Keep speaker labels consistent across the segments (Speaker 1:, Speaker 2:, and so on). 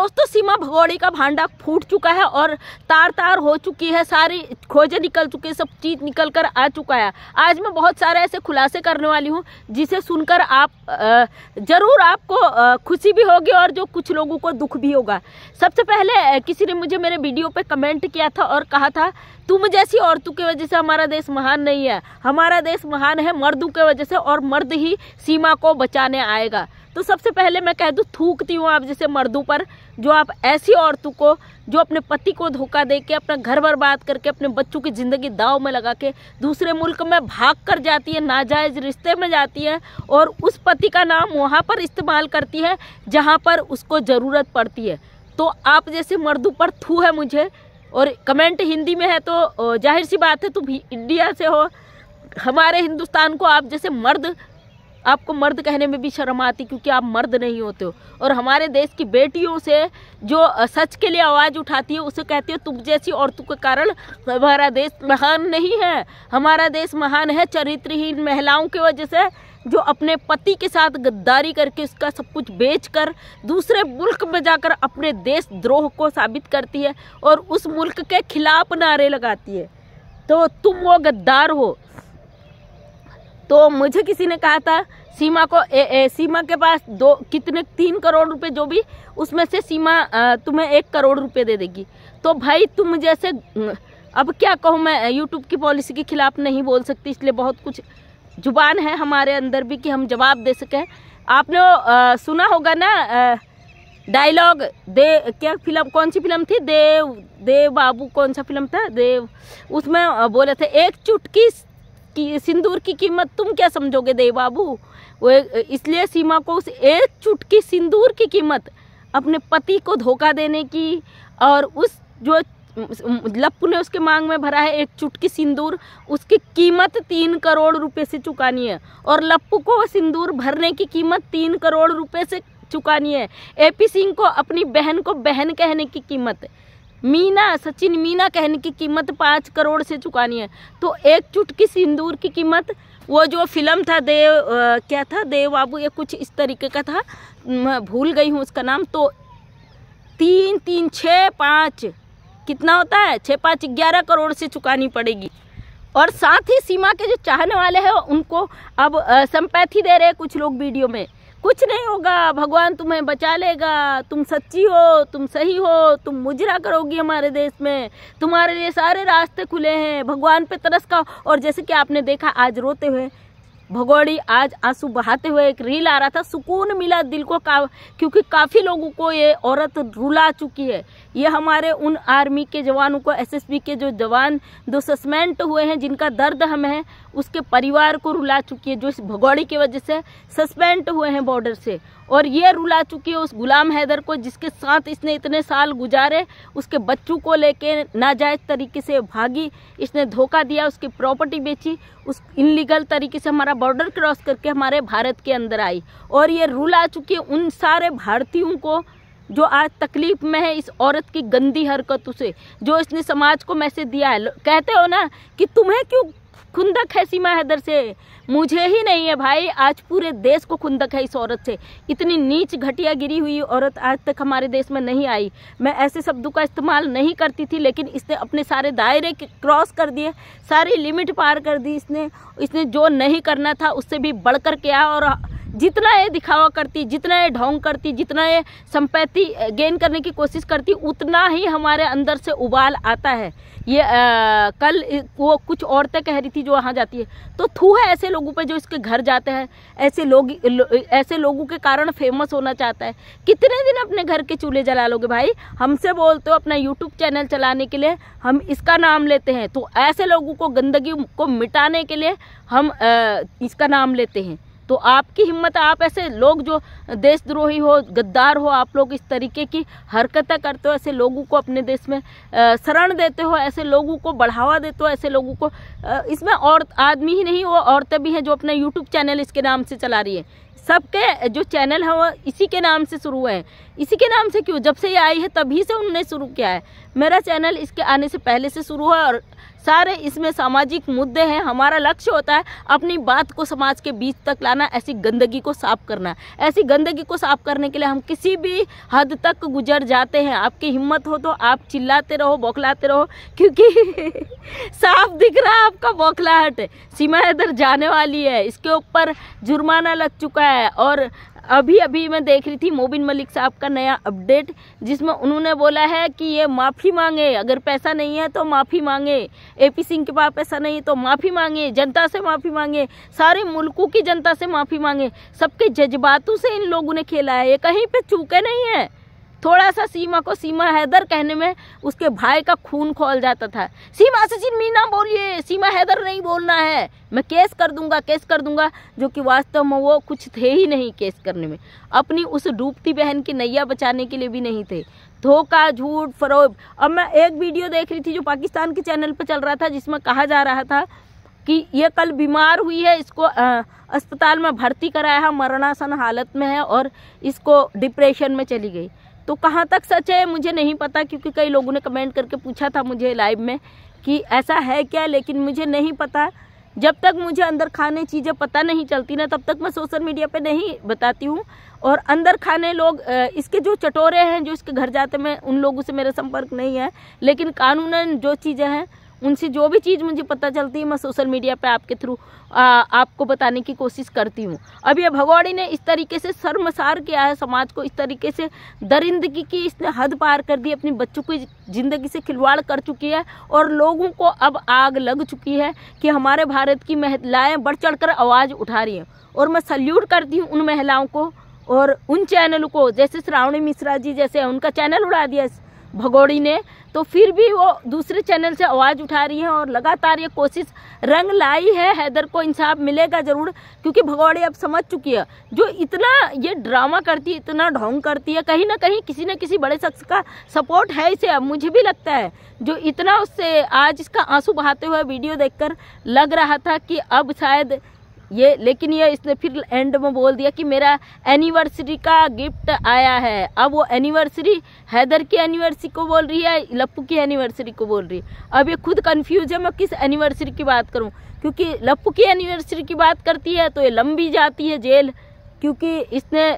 Speaker 1: दोस्तों सीमा भगौड़ी का भांडा फूट चुका है और तार तार हो चुकी है सारी खोजें निकल चुकी है सब चीज निकल कर आ चुका है आज मैं बहुत सारे ऐसे खुलासे करने वाली हूँ जिसे सुनकर आप ज़रूर आपको खुशी भी होगी और जो कुछ लोगों को दुख भी होगा सबसे पहले किसी ने मुझे मेरे वीडियो पे कमेंट किया था और कहा था तुम जैसी औरतों की वजह से हमारा देश महान नहीं है हमारा देश महान है मर्दों की वजह से और मर्द ही सीमा को बचाने आएगा तो सबसे पहले मैं कह दूँ थूकती हूँ आप जैसे मर्दों पर जो आप ऐसी औरतों को जो अपने पति को धोखा दे के अपना घर बर्बाद करके अपने बच्चों की ज़िंदगी दाव में लगा के दूसरे मुल्क में भाग कर जाती है नाजायज़ रिश्ते में जाती है और उस पति का नाम वहाँ पर इस्तेमाल करती है जहाँ पर उसको ज़रूरत पड़ती है तो आप जैसे मर्दों पर थू है मुझे और कमेंट हिंदी में है तो जाहिर सी बात है तुम इंडिया से हो हमारे हिंदुस्तान को आप जैसे मर्द आपको मर्द कहने में भी शर्म आती क्योंकि आप मर्द नहीं होते हो और हमारे देश की बेटियों से जो सच के लिए आवाज़ उठाती है उसे कहती हो तुम जैसी औरतों के कारण हमारा देश महान नहीं है हमारा देश महान है चरित्रहीन महिलाओं की वजह से जो अपने पति के साथ गद्दारी करके उसका सब कुछ बेच कर दूसरे मुल्क में जाकर अपने देश द्रोह को साबित करती है और उस मुल्क के खिलाफ नारे लगाती है तो तुम वो गद्दार हो तो मुझे किसी ने कहा था सीमा को ए, ए, सीमा के पास दो कितने तीन करोड़ रुपए जो भी उसमें से सीमा तुम्हें एक करोड़ रुपए दे देगी तो भाई तुम जैसे अब क्या कहूँ मैं यूट्यूब की पॉलिसी के खिलाफ नहीं बोल सकती इसलिए बहुत कुछ जुबान है हमारे अंदर भी कि हम जवाब दे सकें आपने वो आ, सुना होगा ना डायलॉग दे क्या फिल्म कौन सी फिल्म थी देव देव बाबू कौन सा फिल्म था देव उसमें बोले थे एक चुटकी की सिंदूर की कीमत तुम क्या समझोगे देव बाबू वो इसलिए सीमा को उस एक चुटकी सिंदूर की कीमत अपने पति को धोखा देने की और उस जो लप्पू ने उसके मांग में भरा है एक चुटकी सिंदूर उसकी कीमत तीन करोड़ रुपए से चुकानी है और लप्पू को सिंदूर भरने की कीमत तीन करोड़ रुपए से चुकानी है एपी सिंह को अपनी बहन को बहन कहने की कीमत मीना सचिन मीना कहने की कीमत पाँच करोड़ से चुकानी है तो एक चुटकी सिंदूर की कीमत वो जो फिल्म था देव आ, क्या था देव बाबू ये कुछ इस तरीके का था मैं भूल गई हूँ उसका नाम तो तीन तीन छः पाँच कितना होता है छः पाँच ग्यारह करोड़ से चुकानी पड़ेगी और साथ ही सीमा के जो चाहने वाले हैं उनको अब संपैथी दे रहे हैं कुछ लोग वीडियो में कुछ नहीं होगा भगवान तुम्हें बचा लेगा तुम सच्ची हो तुम सही हो तुम मुजरा करोगी हमारे देश में तुम्हारे लिए सारे रास्ते खुले हैं भगवान पे तरस का और जैसे कि आपने देखा आज रोते हुए भगोड़ी आज आंसू बहाते हुए एक रील आ रहा था सुकून मिला दिल को का क्योंकि काफ़ी लोगों को ये औरत रुला चुकी है ये हमारे उन आर्मी के जवानों को एसएसबी के जो जवान दो सस्पेंड हुए हैं जिनका दर्द हम है उसके परिवार को रुला चुकी है जो इस भगोड़ी की वजह से सस्पेंड हुए हैं बॉर्डर से और ये रुला चुकी है उस गुलाम हैदर को जिसके साथ इसने इतने साल गुजारे उसके बच्चों को लेके नाजायज़ तरीके से भागी इसने धोखा दिया उसकी प्रॉपर्टी बेची उस इनलीगल तरीके से हमारा बॉर्डर क्रॉस करके हमारे भारत के अंदर आई और ये रूल आ चुकी है उन सारे भारतीयों को जो आज तकलीफ में है इस औरत की गंदी हरकतों से जो इसने समाज को मैसेज दिया है कहते हो ना कि तुम्हें क्यों खुंदक है सीमा हैदर से मुझे ही नहीं है भाई आज पूरे देश को खुंदक है इस औरत से इतनी नीच घटिया गिरी हुई औरत आज तक हमारे देश में नहीं आई मैं ऐसे शब्दों का इस्तेमाल नहीं करती थी लेकिन इसने अपने सारे दायरे क्रॉस कर दिए सारी लिमिट पार कर दी इसने इसने जो नहीं करना था उससे भी बढ़ कर और जितना ये दिखावा करती जितना ये ढोंग करती जितना ये संपत्ति गेन करने की कोशिश करती उतना ही हमारे अंदर से उबाल आता है ये आ, कल वो कुछ औरतें कह रही थी जो वहाँ जाती है तो थू है ऐसे लोगों पे जो इसके घर जाते हैं ऐसे लोग लो, ऐसे लोगों के कारण फेमस होना चाहता है कितने दिन अपने घर के चूल्हे जला लोगे भाई हमसे बोलते हो अपना यूट्यूब चैनल चलाने के लिए हम इसका नाम लेते हैं तो ऐसे लोगों को गंदगी को मिटाने के लिए हम आ, इसका नाम लेते हैं तो आपकी हिम्मत आप ऐसे लोग जो देशद्रोही हो गद्दार हो आप लोग इस तरीके की हरकतें करते हो ऐसे लोगों को अपने देश में शरण देते हो ऐसे लोगों को बढ़ावा देते हो ऐसे लोगों को इसमें और आदमी ही नहीं वो औरतें भी हैं जो अपना यूट्यूब चैनल इसके नाम से चला रही है सबके जो चैनल है वो इसी के नाम से शुरू हुए हैं इसी के नाम से क्यों जब से ये आई है तभी से उन्होंने शुरू किया है मेरा चैनल इसके आने से पहले से शुरू हुआ और सारे इसमें सामाजिक मुद्दे हैं हमारा लक्ष्य होता है अपनी बात को समाज के बीच तक लाना ऐसी गंदगी को साफ करना ऐसी गंदगी को साफ करने के लिए हम किसी भी हद तक गुजर जाते हैं आपकी हिम्मत हो तो आप चिल्लाते रहो बौखलाते रहो क्योंकि साफ दिख रहा है आपका बौखलाहट सीमा इधर जाने वाली है इसके ऊपर जुर्माना लग चुका है है और अभी अभी मैं देख रही थी मोबिन मलिक साहब का नया अपडेट जिसमें उन्होंने बोला है कि ये माफ़ी मांगे अगर पैसा नहीं है तो माफ़ी मांगे एपी सिंह के पास पैसा नहीं है तो माफ़ी मांगे जनता से माफ़ी मांगे सारे मुल्कों की जनता से माफ़ी मांगे सबके जज्बातों से इन लोगों ने खेला है ये कहीं पे चूके नहीं है थोड़ा सा सीमा को सीमा हैदर कहने में उसके भाई का खून खोल जाता था सीमा असिन मीना बोलिए सीमा हैदर नहीं बोलना है मैं केस कर दूंगा केस कर दूंगा जो कि वास्तव में वो कुछ थे ही नहीं केस करने में अपनी उस डूबती बहन की नैया बचाने के लिए भी नहीं थे धोखा झूठ फरोब अब मैं एक वीडियो देख रही थी जो पाकिस्तान के चैनल पर चल रहा था जिसमें कहा जा रहा था कि ये कल बीमार हुई है इसको आ, अस्पताल में भर्ती कराया है मरणासन हालत में है और इसको डिप्रेशन में चली गई तो कहाँ तक सच है मुझे नहीं पता क्योंकि कई लोगों ने कमेंट करके पूछा था मुझे लाइव में कि ऐसा है क्या लेकिन मुझे नहीं पता जब तक मुझे अंदर खाने चीज़ें पता नहीं चलती ना तब तक मैं सोशल मीडिया पे नहीं बताती हूँ और अंदर खाने लोग इसके जो चटोरे हैं जो इसके घर जाते हैं उन लोगों से मेरा संपर्क नहीं है लेकिन कानूनन जो चीज़ें हैं उनसे जो भी चीज़ मुझे पता चलती है मैं सोशल मीडिया पे आपके थ्रू आपको बताने की कोशिश करती हूँ अब ये भगौड़ी ने इस तरीके से शर्मसार किया है समाज को इस तरीके से दरिंदगी की इसने हद पार कर दी अपने बच्चों की ज़िंदगी से खिलवाड़ कर चुकी है और लोगों को अब आग लग चुकी है कि हमारे भारत की महिलाएँ बढ़ चढ़ आवाज़ उठा रही हैं और मैं सल्यूट करती हूँ उन महिलाओं को और उन चैनल को जैसे श्रावणी मिश्रा जी जैसे उनका चैनल उड़ा दिया भगोड़ी ने तो फिर भी वो दूसरे चैनल से आवाज़ उठा रही है और लगातार ये कोशिश रंग लाई है हैदर को इंसाफ मिलेगा ज़रूर क्योंकि भगोड़ी अब समझ चुकी है जो इतना ये ड्रामा करती है इतना ढोंग करती है कहीं ना कहीं किसी न किसी बड़े शख्स का सपोर्ट है इसे अब मुझे भी लगता है जो इतना उससे आज इसका आंसू बहाते हुए वीडियो देख लग रहा था कि अब शायद ये लेकिन ये इसने फिर एंड में बोल दिया कि मेरा एनिवर्सरी का गिफ्ट आया है अब वो एनिवर्सरी हैदर की एनिवर्सरी को बोल रही है लप्पू की एनिवर्सरी को बोल रही है अब ये खुद कन्फ्यूज है मैं किस एनिवर्सरी की बात करूँ क्योंकि लप्पू की एनिवर्सरी की बात करती है तो ये लंबी जाती है जेल क्योंकि इसने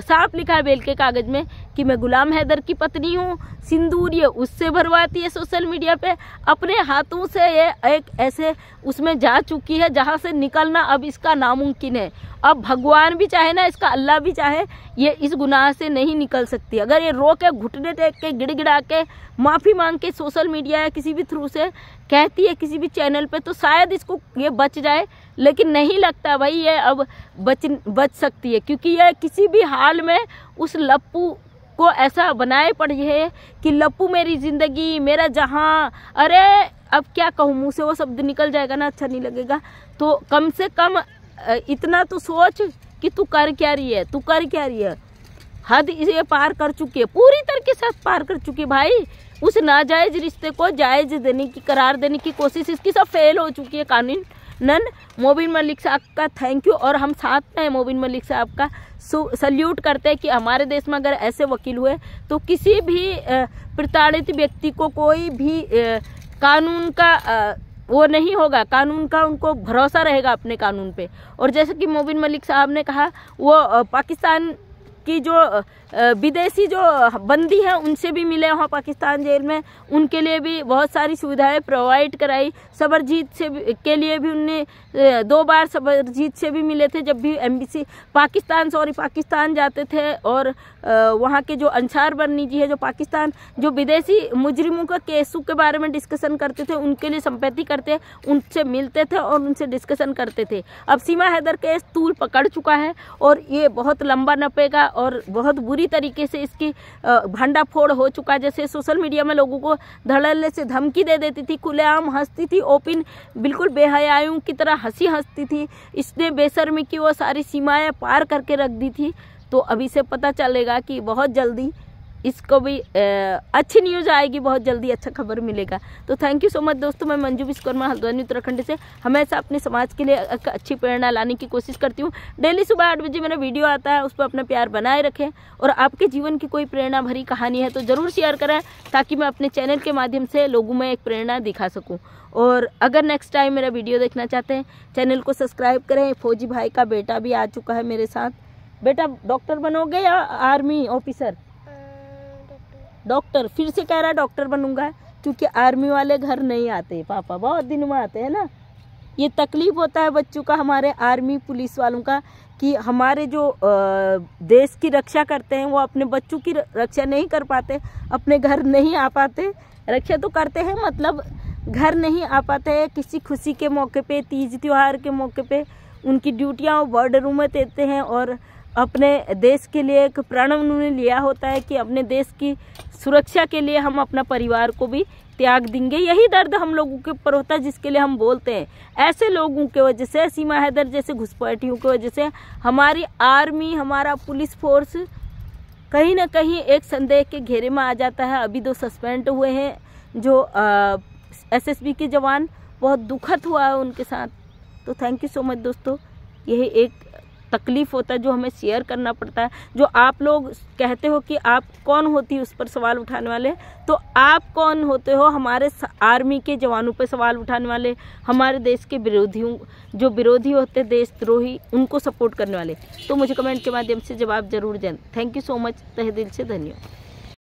Speaker 1: साफ लिखा है बेल के कागज़ में कि मैं गुलाम हैदर की पत्नी हूँ सिंदूर ये उससे भरवाती है सोशल मीडिया पे अपने हाथों से ये एक ऐसे उसमें जा चुकी है जहाँ से निकलना अब इसका नामुमकिन है अब भगवान भी चाहे ना इसका अल्लाह भी चाहे ये इस गुनाह से नहीं निकल सकती अगर ये रो के घुटने टेक के गिड़गिड़ा के माफ़ी मांग के सोशल मीडिया या किसी भी थ्रू से कहती है किसी भी चैनल पे तो शायद इसको ये बच जाए लेकिन नहीं लगता भाई ये अब बच बच सकती है क्योंकि ये किसी भी हाल में उस लप्पू को ऐसा बनाए पड़े है कि लप्पू मेरी ज़िंदगी मेरा जहाँ अरे अब क्या कहूँ मुँह से वो शब्द निकल जाएगा ना अच्छा नहीं लगेगा तो कम से कम इतना तो सोच कि तू कर क्या रही है तू कर क्या रही है हद इसे पार कर चुकी है पूरी तरह के साथ पार कर चुकी है भाई उस नाजायज रिश्ते को जायज देने की करार देने की कोशिश इसकी सब फेल हो चुकी है कानून नन मोबिन मलिक साहब का थैंक यू और हम साथ में मोबिन मलिक साहब का सल्यूट करते हैं कि हमारे देश में अगर ऐसे वकील हुए तो किसी भी प्रताड़ित व्यक्ति को कोई भी कानून का वो नहीं होगा कानून का उनको भरोसा रहेगा अपने कानून पे और जैसे कि मोबिन मलिक साहब ने कहा वो पाकिस्तान कि जो विदेशी जो बंदी है उनसे भी मिले वहाँ पाकिस्तान जेल में उनके लिए भी बहुत सारी सुविधाएं प्रोवाइड कराई सबरजीत से के लिए भी उनने दो बार सबरजीत से भी मिले थे जब भी एमबीसी पाकिस्तान सॉरी पाकिस्तान जाते थे और वहाँ के जो अंसार बर्नी जी है जो पाकिस्तान जो विदेशी मुजरिमों का केसों के बारे में डिस्कशन करते थे उनके लिए संपत्ति करते उनसे मिलते थे और उनसे डिस्कशन करते थे अब सीमा हैदर केस तूल पकड़ चुका है और ये बहुत लंबा नपेगा और बहुत बुरी तरीके से इसकी भंडाफोड़ हो चुका जैसे सोशल मीडिया में लोगों को धड़ल्ले से धमकी दे देती थी खुलेआम हंसती थी ओपिन बिल्कुल बेहयायों की तरह हंसी हंसती थी इसने बेसर्मी की वो सारी सीमाएँ पार करके रख दी थी तो अभी से पता चलेगा कि बहुत जल्दी इसको भी अच्छी न्यूज़ आएगी बहुत जल्दी अच्छा खबर मिलेगा तो थैंक यू सो मच दोस्तों मैं मंजू विश्वकर्मा हल्द्वानी उत्तराखंड से हमेशा अपने समाज के लिए अच्छी प्रेरणा लाने की कोशिश करती हूँ डेली सुबह आठ बजे मेरा वीडियो आता है उस पर अपना प्यार बनाए रखें और आपके जीवन की कोई प्रेरणा भरी कहानी है तो ज़रूर शेयर करें ताकि मैं अपने चैनल के माध्यम से लोगों में एक प्रेरणा दिखा सकूँ और अगर नेक्स्ट टाइम मेरा वीडियो देखना चाहते हैं चैनल को सब्सक्राइब करें फौजी भाई का बेटा भी आ चुका है मेरे साथ बेटा डॉक्टर बनोगे या आर्मी ऑफिसर डॉक्टर फिर से कह रहा है डॉक्टर बनूंगा क्योंकि आर्मी वाले घर नहीं आते पापा बहुत दिन में आते हैं ना ये तकलीफ होता है बच्चों का हमारे आर्मी पुलिस वालों का कि हमारे जो देश की रक्षा करते हैं वो अपने बच्चों की रक्षा नहीं कर पाते अपने घर नहीं आ पाते रक्षा तो करते हैं मतलब घर नहीं आ पाते हैं किसी खुशी के मौके पे तीज त्यौहार के मौके पे उनकी ड्यूटियाँ बॉर्डरों में देते हैं और अपने देश के लिए एक प्रण उन्होंने लिया होता है कि अपने देश की सुरक्षा के लिए हम अपना परिवार को भी त्याग देंगे यही दर्द हम लोगों के ऊपर होता है जिसके लिए हम बोलते हैं ऐसे लोगों के वजह से सीमा हैदर जैसे घुसपैठियों की वजह से हमारी आर्मी हमारा पुलिस फोर्स कहीं ना कहीं एक संदेह के घेरे में आ जाता है अभी दो सस्पेंड हुए हैं जो एसएसबी के जवान बहुत दुखद हुआ है उनके साथ तो थैंक यू सो मच दोस्तों यही एक तकलीफ़ होता है जो हमें शेयर करना पड़ता है जो आप लोग कहते हो कि आप कौन होती उस पर सवाल उठाने वाले तो आप कौन होते हो हमारे आर्मी के जवानों पर सवाल उठाने वाले हमारे देश के विरोधियों जो विरोधी होते देशद्रोही उनको सपोर्ट करने वाले तो मुझे कमेंट के माध्यम से जवाब जरूर दें थैंक यू सो मच तह दिल से धन्यवाद